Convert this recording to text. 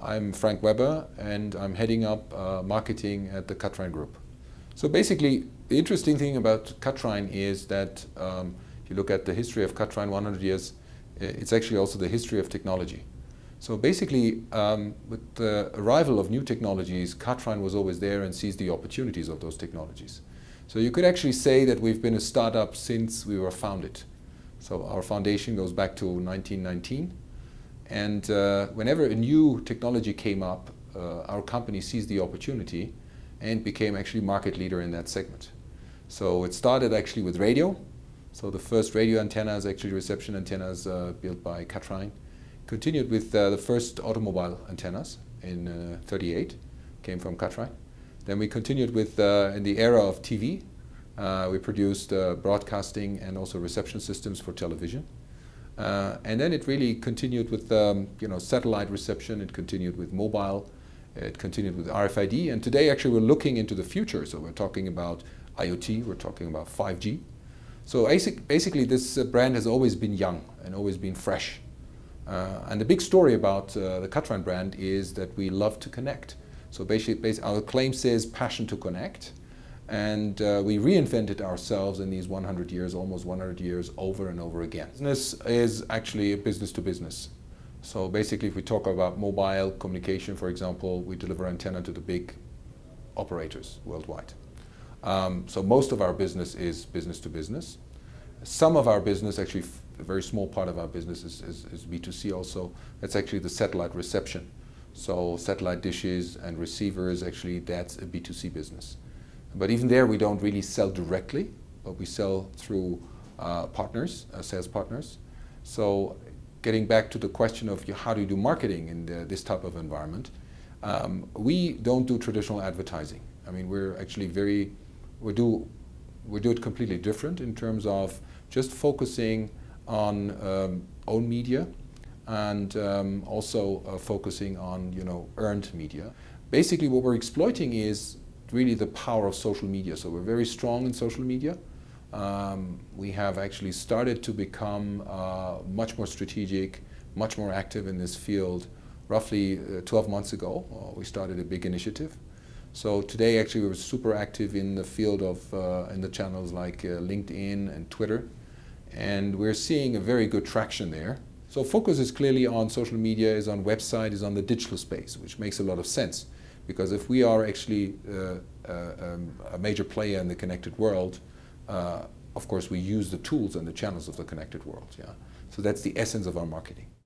I'm Frank Weber and I'm heading up uh, marketing at the Katrine Group. So basically, the interesting thing about Katrine is that um, if you look at the history of Katrine 100 years, it's actually also the history of technology. So basically, um, with the arrival of new technologies, Katrine was always there and seized the opportunities of those technologies. So you could actually say that we've been a startup since we were founded. So our foundation goes back to 1919. And uh, whenever a new technology came up, uh, our company seized the opportunity and became actually market leader in that segment. So it started actually with radio. So the first radio antennas, actually reception antennas uh, built by Katrine, continued with uh, the first automobile antennas in uh, 38, came from Katrine. Then we continued with, uh, in the era of TV, we produced broadcasting and also reception systems for television. Uh, and then it really continued with um, you know satellite reception. It continued with mobile. It continued with RFID. And today, actually, we're looking into the future. So we're talking about IoT. We're talking about 5G. So basic, basically, this uh, brand has always been young and always been fresh. Uh, and the big story about uh, the Katran brand is that we love to connect. So basically, basically, our claim says passion to connect and uh, we reinvented ourselves in these 100 years, almost 100 years, over and over again. Business is actually a business to business. So basically, if we talk about mobile communication, for example, we deliver antenna to the big operators worldwide. Um, so most of our business is business to business. Some of our business, actually a very small part of our business is, is, is B2C also. That's actually the satellite reception. So satellite dishes and receivers, actually that's a B2C business. But even there, we don't really sell directly, but we sell through uh, partners, uh, sales partners. So, getting back to the question of how do you do marketing in the, this type of environment, um, we don't do traditional advertising. I mean, we're actually very, we do, we do it completely different in terms of just focusing on um, own media and um, also uh, focusing on you know earned media. Basically, what we're exploiting is really the power of social media. So we're very strong in social media. Um, we have actually started to become uh, much more strategic, much more active in this field. Roughly uh, 12 months ago, uh, we started a big initiative. So today, actually, we are super active in the field of uh, in the channels like uh, LinkedIn and Twitter, and we're seeing a very good traction there. So focus is clearly on social media, is on website, is on the digital space, which makes a lot of sense. Because if we are actually uh, uh, um, a major player in the connected world, uh, of course we use the tools and the channels of the connected world. Yeah? So that's the essence of our marketing.